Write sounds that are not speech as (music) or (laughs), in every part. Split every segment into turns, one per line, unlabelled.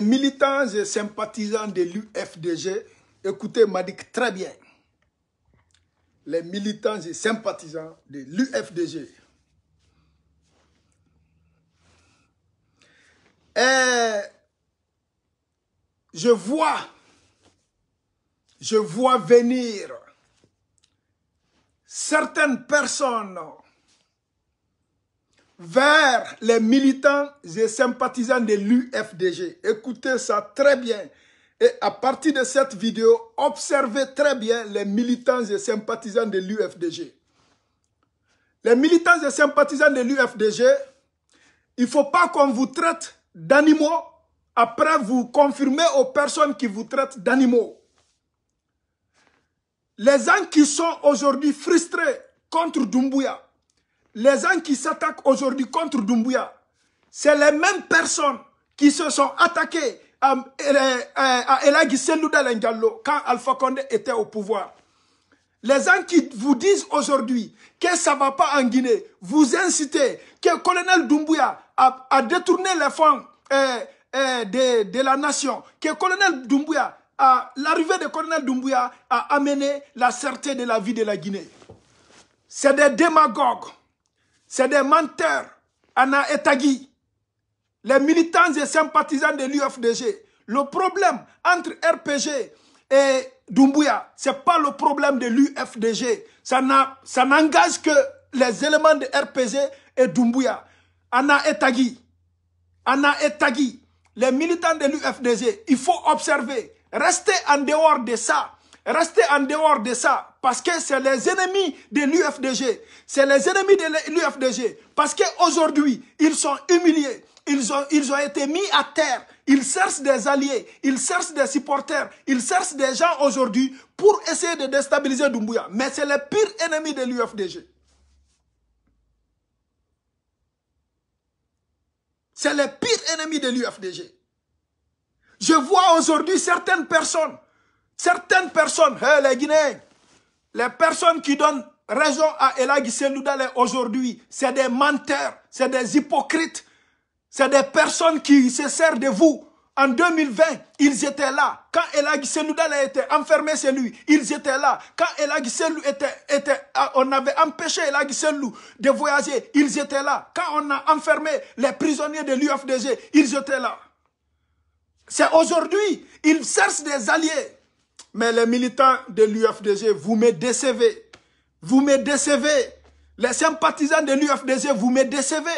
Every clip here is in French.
militants et sympathisants de l'UFDG, écoutez Madik très bien, les militants et sympathisants de l'UFDG, et eh, je vois, je vois venir certaines personnes vers les militants et sympathisants de l'UFDG. Écoutez ça très bien. Et à partir de cette vidéo, observez très bien les militants et sympathisants de l'UFDG. Les militants et sympathisants de l'UFDG, il ne faut pas qu'on vous traite d'animaux après vous confirmer aux personnes qui vous traitent d'animaux. Les gens qui sont aujourd'hui frustrés contre Dumbuya, les gens qui s'attaquent aujourd'hui contre Doumbouya, c'est les mêmes personnes qui se sont attaquées à, Elagi euh, euh, à quand Alpha Condé était au pouvoir. Les gens qui vous disent aujourd'hui que ça ne va pas en Guinée, vous incitez que le colonel Doumbouya a, détourné les fonds euh, de, la nation, que colonel Doumbouya, l'arrivée de colonel Doumbouya a amené la certitude de la vie de la Guinée. C'est des démagogues. C'est des menteurs. Anna Etagi, les militants et sympathisants de l'UFDG. Le problème entre RPG et Doumbouya, ce n'est pas le problème de l'UFDG. Ça n'engage que les éléments de RPG et Doumbouya. Anna Etagi, Anna Etagi, les militants de l'UFDG, il faut observer. Restez en dehors de ça. Restez en dehors de ça. Parce que c'est les ennemis de l'UFDG. C'est les ennemis de l'UFDG. Parce qu'aujourd'hui, ils sont humiliés. Ils ont, ils ont été mis à terre. Ils cherchent des alliés. Ils cherchent des supporters. Ils cherchent des gens aujourd'hui pour essayer de déstabiliser Doumbouya. Mais c'est le pire ennemi de l'UFDG. C'est le pire ennemi de l'UFDG. Je vois aujourd'hui certaines personnes, certaines personnes, les Guinéens, les personnes qui donnent raison à Elagi Seloudale aujourd'hui, c'est des menteurs, c'est des hypocrites, c'est des personnes qui se servent de vous. En 2020, ils étaient là. Quand Elagi Seloudale était enfermé chez lui, ils étaient là. Quand Elagi était, ah, on avait empêché Elagi de voyager, ils étaient là. Quand on a enfermé les prisonniers de l'UFDG, ils étaient là. C'est aujourd'hui, ils cherchent des alliés. Mais les militants de l'UFDG, vous me décevez. Vous me décevez. Les sympathisants de l'UFDG, vous me décevez.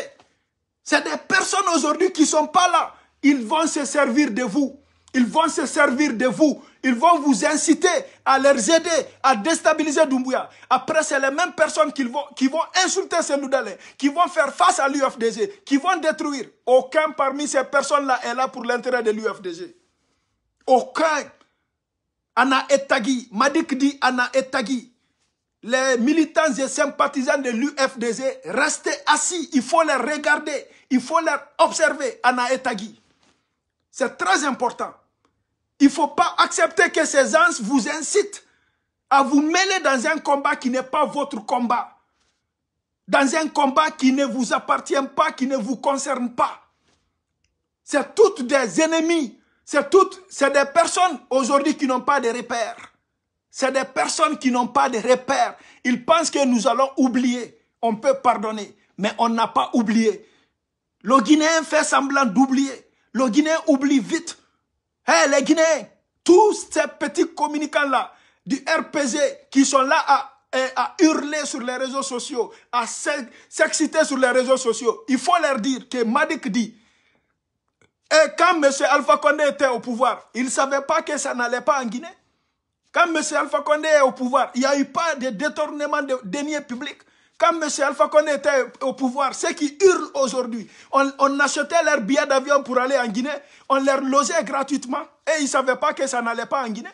C'est des personnes aujourd'hui qui ne sont pas là. Ils vont se servir de vous. Ils vont se servir de vous. Ils vont vous inciter à les aider, à déstabiliser Doumbouya. Après, c'est les mêmes personnes qui vont, qui vont insulter ces Noudalais, qui vont faire face à l'UFDG, qui vont détruire. Aucun parmi ces personnes-là est là pour l'intérêt de l'UFDG. Aucun. Anna Etagi, Madik dit Anna Etagi, les militants et sympathisants de l'UFDZ, restez assis, il faut les regarder, il faut les observer, Anna Etagi. C'est très important. Il ne faut pas accepter que ces gens vous incitent à vous mêler dans un combat qui n'est pas votre combat. Dans un combat qui ne vous appartient pas, qui ne vous concerne pas. C'est toutes des ennemis c'est toutes, c'est des personnes aujourd'hui qui n'ont pas de repères. C'est des personnes qui n'ont pas de repères. Ils pensent que nous allons oublier. On peut pardonner, mais on n'a pas oublié. Le Guinéen fait semblant d'oublier. Le Guinéen oublie vite. Hé, hey, les Guinéens, tous ces petits communicants-là du RPG qui sont là à, eh, à, hurler sur les réseaux sociaux, à s'exciter sur les réseaux sociaux, il faut leur dire que Madik dit et quand M. Alpha Condé était au pouvoir, il ne savait pas que ça n'allait pas en Guinée. Quand M. Alpha Condé est au pouvoir, il n'y a eu pas de détournement de deniers publics. Quand M. Alpha Condé était au pouvoir, ceux qui hurlent aujourd'hui, on, achetait leurs billets d'avion pour aller en Guinée, on leur logeait gratuitement et ils ne savaient pas que ça n'allait pas en Guinée.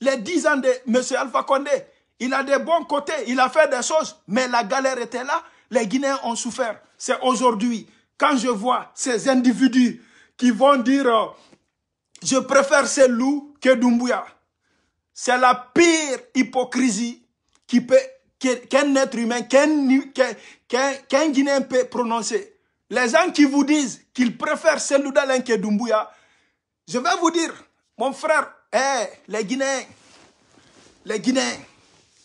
Les 10 ans de M. Alpha Condé, il a des bons côtés, il a fait des choses, mais la galère était là, les Guinéens ont souffert. C'est aujourd'hui, quand je vois ces individus qui vont dire euh, je préfère ces loup que Dumbuya C'est la pire hypocrisie qui peut qu'un être humain, qu'un Guinéen peut prononcer. Les gens qui vous disent qu'ils préfèrent loup d'Alain que Dumbuya je vais vous dire, mon frère, eh, les Guinéens, les Guinéens,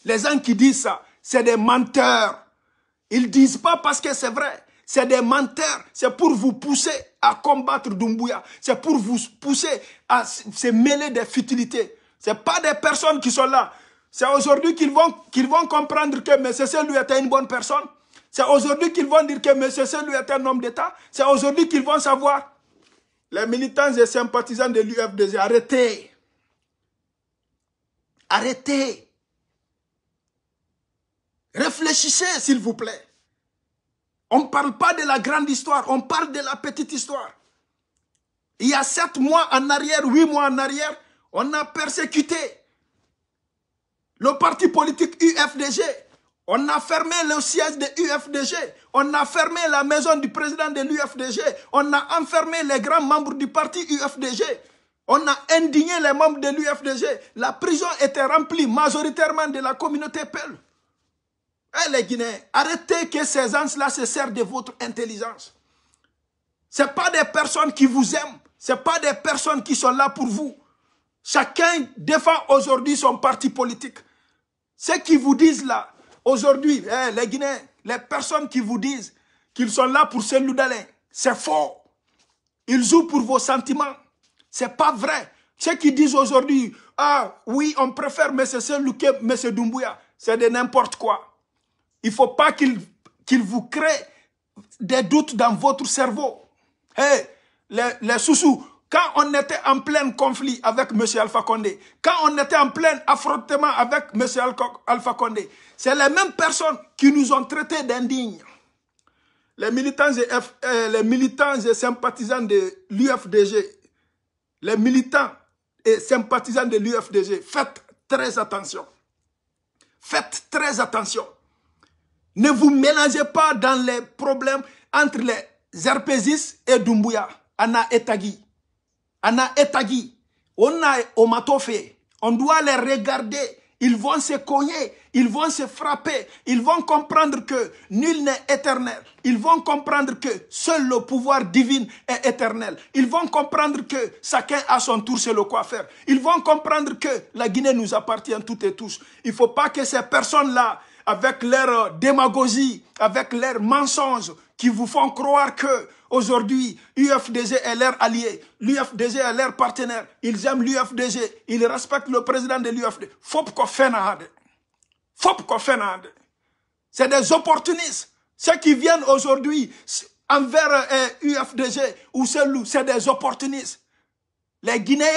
les gens qui disent ça, c'est des menteurs. Ils disent pas parce que c'est vrai. C'est des menteurs. C'est pour vous pousser à combattre Dumbuya. C'est pour vous pousser à se mêler des futilités. Ce pas des personnes qui sont là. C'est aujourd'hui qu'ils vont, qu'ils vont comprendre que M. lui était une bonne personne. C'est aujourd'hui qu'ils vont dire que M. lui était un homme d'État. C'est aujourd'hui qu'ils vont savoir. Les militants et sympathisants de l'UFDG, arrêtez. Arrêtez. Réfléchissez, s'il vous plaît. On ne parle pas de la grande histoire, on parle de la petite histoire. Il y a sept mois en arrière, huit mois en arrière, on a persécuté le parti politique UFDG. On a fermé le siège de UFDG. On a fermé la maison du président de l'UFDG. On a enfermé les grands membres du parti UFDG. On a indigné les membres de l'UFDG. La prison était remplie majoritairement de la communauté Pelle. Eh les Guinéens, arrêtez que ces anges là se servent de votre intelligence. Ce pas des personnes qui vous aiment. Ce pas des personnes qui sont là pour vous. Chacun défend aujourd'hui son parti politique. Ceux qui vous disent là, aujourd'hui, les Guinéens, les personnes qui vous disent qu'ils sont là pour ce d'aller, c'est faux. Ils jouent pour vos sentiments. C'est pas vrai. Ceux qui disent aujourd'hui, ah oui, on préfère M. Louke M. Doumbouya, c'est de n'importe quoi. Il ne faut pas qu'il vous crée des doutes dans votre cerveau. Hey, les, les sous quand on était en plein conflit avec M. Alpha Condé, quand on était en plein affrontement avec M. Alpha Condé, c'est les mêmes personnes qui nous ont traités d'indignes. Les militants euh, les militants et sympathisants de l'UFDG, les militants et sympathisants de l'UFDG, faites très attention. Faites très attention. Ne vous mélangez pas dans les problèmes entre les Zerpesis et Dumbuya. Anna Etagi. Anna Etagi. On a Omatofe. On doit les regarder. Ils vont se cogner, ils vont se frapper, ils vont comprendre que nul n'est éternel. Ils vont comprendre que seul le pouvoir divin est éternel. Ils vont comprendre que chacun à son tour c'est le quoi faire. Ils vont comprendre que la Guinée nous appartient toutes et tous. Il ne faut pas que ces personnes-là avec leur euh, démagogie, avec leurs mensonges qui vous font croire que aujourd'hui UFDG est leur allié, l'UFDG est leur partenaire, ils aiment l'UFDG, ils respectent le président de l'UFD. C'est des opportunistes. Ceux qui viennent aujourd'hui envers UFDG euh, ou loup, c'est des opportunistes. Les Guinéens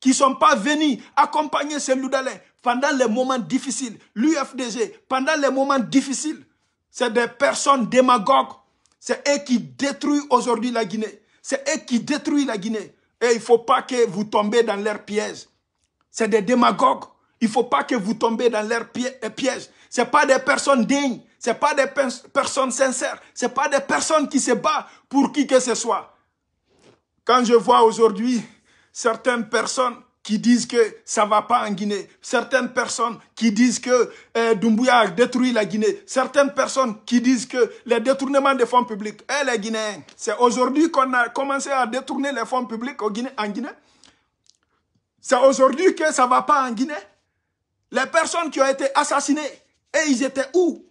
qui ne sont pas venus accompagner ces d'Alain pendant les moments difficiles, l'UFDG, pendant les moments difficiles, c'est des personnes démagogues. C'est eux qui détruisent aujourd'hui la Guinée. C'est eux qui détruisent la Guinée. Et il ne faut pas que vous tombez dans leur piège. C'est des démagogues. Il ne faut pas que vous tombez dans leur euh, piège. Ce pas des personnes dignes. Ce pas des personnes sincères. Ce pas des personnes qui se battent pour qui que ce soit. Quand je vois aujourd'hui certaines personnes qui disent que ça ne va pas en Guinée, certaines personnes qui disent que euh, Dumbuya a détruit la Guinée, certaines personnes qui disent que les détournements des fonds publics, et eh, les Guinéens, c'est aujourd'hui qu'on a commencé à détourner les fonds publics en Guinée. C'est aujourd'hui que ça ne va pas en Guinée. Les personnes qui ont été assassinées, et eh, ils étaient où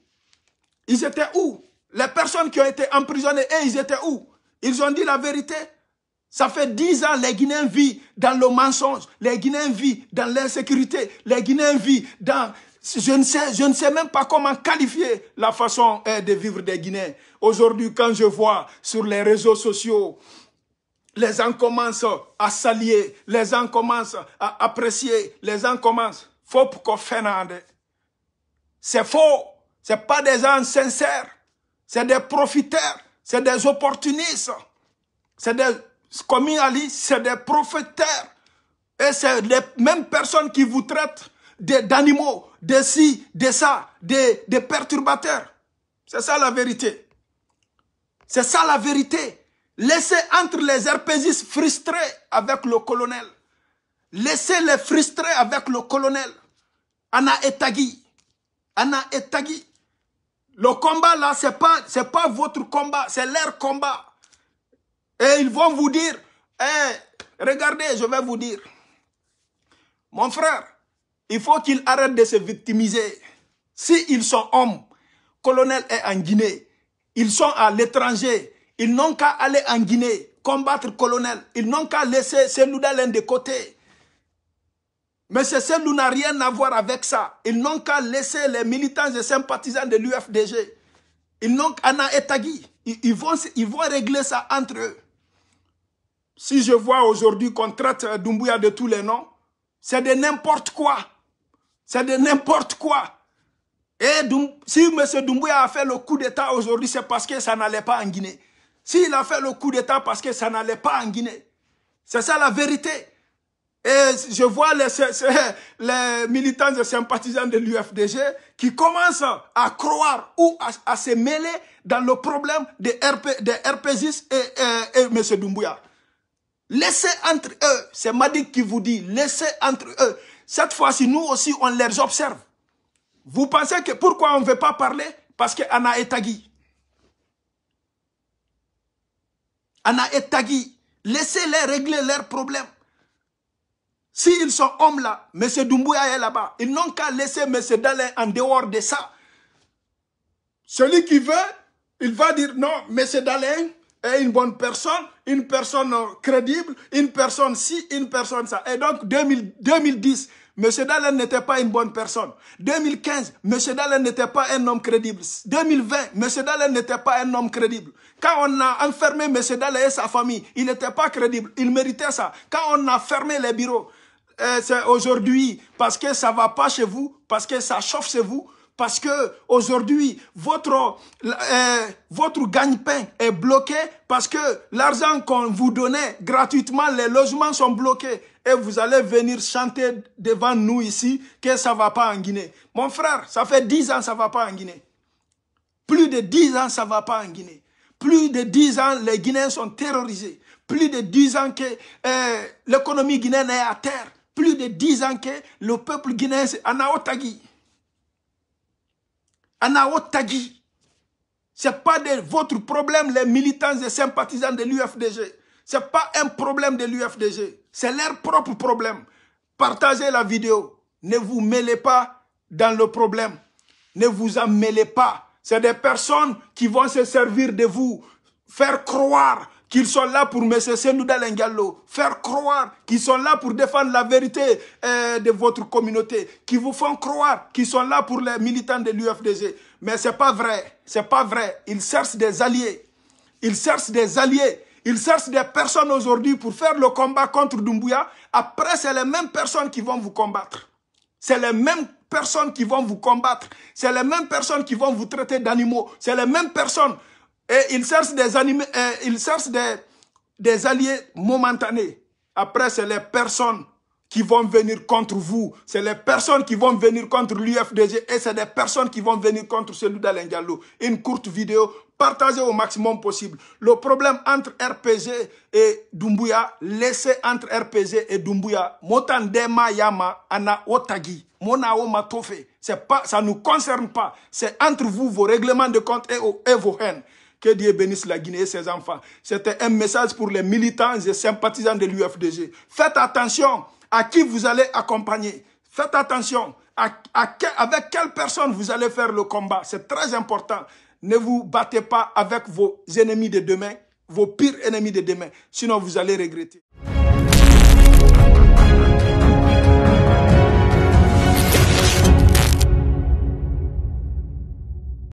Ils étaient où Les personnes qui ont été emprisonnées, et eh, ils étaient où Ils ont dit la vérité ça fait dix ans, les Guinéens vivent dans le mensonge, les Guinéens vivent dans l'insécurité, les Guinéens vivent dans... Je ne, sais, je ne sais même pas comment qualifier la façon euh, de vivre des Guinéens. Aujourd'hui, quand je vois sur les réseaux sociaux, les gens commencent à s'allier, les gens commencent à apprécier, les gens commencent. Faux pour Fernandez. C'est faux. C'est pas des gens sincères. C'est des profiteurs. C'est des opportunistes. C'est des m'a Ali, c'est des profiteurs. Et c'est les mêmes personnes qui vous traitent d'animaux, de ci, de ça, des de perturbateurs. C'est ça la vérité. C'est ça la vérité. Laissez entre les herpésistes frustrés avec le colonel. Laissez les frustrés avec le colonel. Anna Etagi. Anna Etagi. Le combat là, c'est pas, c'est pas votre combat, c'est leur combat. Et ils vont vous dire, eh, regardez, je vais vous dire, mon frère, il faut qu'ils arrêtent de se victimiser. S'ils sont hommes, colonel est en Guinée, ils sont à l'étranger, ils n'ont qu'à aller en Guinée, combattre colonel, ils n'ont qu'à laisser Selouda l'un de côté. Mais Selou n'a rien à voir avec ça. Ils n'ont qu'à laisser les militants et sympathisants de l'UFDG. Ils n'ont qu'à Etagi. ils, vont, ils vont régler ça entre eux. Si je vois aujourd'hui qu'on traite euh, Doumbouya de tous les noms, c'est de n'importe quoi. C'est de n'importe quoi. Et si M. Doumbouya a fait le coup d'État aujourd'hui, c'est parce que ça n'allait pas en Guinée. S'il a fait le coup d'État parce que ça n'allait pas en Guinée. C'est ça la vérité. Et je vois les, (laughs) militants et sympathisants de l'UFDG qui commencent à croire ou à, se mêler dans le problème des, RP, 6 et, euh, et M. Doumbouya. Laissez entre eux. C'est Madik qui vous dit, laissez entre eux. Cette fois-ci, nous aussi, on les observe. Vous pensez que pourquoi on ne veut pas parler Parce que Anna et Tagui. Anna et Tagui, laissez-les régler leurs problèmes. S'ils sont hommes là, M. Doumbouya est là-bas. Ils n'ont qu'à laisser M. Dalin en dehors de ça. Celui qui veut, il va dire non, M. Dalin, et une bonne personne, une personne euh, crédible, une personne ci, une personne ça. Et donc, 2010, M. Dallin n'était pas une bonne personne. 2015, M. Dallin n'était pas un homme crédible. 2020, M. Dallin n'était pas un homme crédible. Quand on a enfermé M. Dallin et sa famille, il n'était pas crédible. Il méritait ça. Quand on a fermé les bureaux, euh, c'est aujourd'hui parce que ça va pas chez vous, parce que ça chauffe chez vous, parce que aujourd'hui, votre, euh, votre gagne-pain est bloqué parce que l'argent qu'on vous donnait gratuitement, les logements sont bloqués. Et vous allez venir chanter devant nous ici que ça ne va pas en Guinée. Mon frère, ça fait 10 ans ça ne va pas en Guinée. Plus de 10 ans ça ne va pas en Guinée. Plus de 10 ans, les Guinéens sont terrorisés. Plus de 10 ans que euh, l'économie guinéenne est à terre. Plus de 10 ans que le peuple guinéen est en aotagi. Anaotagi. Ce n'est pas votre problème, les militants et sympathisants de l'UFDG. Ce n'est pas un problème de l'UFDG. C'est leur propre problème. Partagez la vidéo. Ne vous mêlez pas dans le problème. Ne vous en mêlez pas. C'est des personnes qui vont se servir de vous, faire croire qu'ils sont là pour M. Senoudal Ngallo, faire croire qu'ils sont là pour défendre la vérité euh, de votre communauté, qui vous font croire qu'ils sont là pour les militants de l'UFDG. Mais c'est pas vrai, c'est pas vrai. Ils cherchent des alliés, ils cherchent des alliés, ils cherchent des personnes aujourd'hui pour faire le combat contre Dumbuya. Après, c'est les mêmes personnes qui vont vous combattre. C'est les mêmes personnes qui vont vous combattre. C'est les mêmes personnes qui vont vous traiter d'animaux. C'est les mêmes personnes et ils cherchent des, euh, ils cherchent des, des alliés momentanés. Après, c'est les personnes qui vont venir contre vous. C'est les personnes qui vont venir contre l'UFDG et c'est des personnes qui vont venir contre celui d'Alain Une courte vidéo, partagez au maximum possible. Le problème entre RPG et Dumbuya, laissez entre RPG et Dumbuya. Motandema Yama, Ana Otagi, Monao Matofe. C'est pas, ça nous concerne pas. C'est entre vous, vos règlements de compte et, et vos haines. Que Dieu bénisse la Guinée et ses enfants. C'était un message pour les militants et sympathisants de l'UFDG. Faites attention à qui vous allez accompagner. Faites attention à, avec quelle personne vous allez faire le combat. C'est très important. Ne vous battez pas avec vos ennemis de demain, vos pires ennemis de demain. Sinon, vous allez regretter.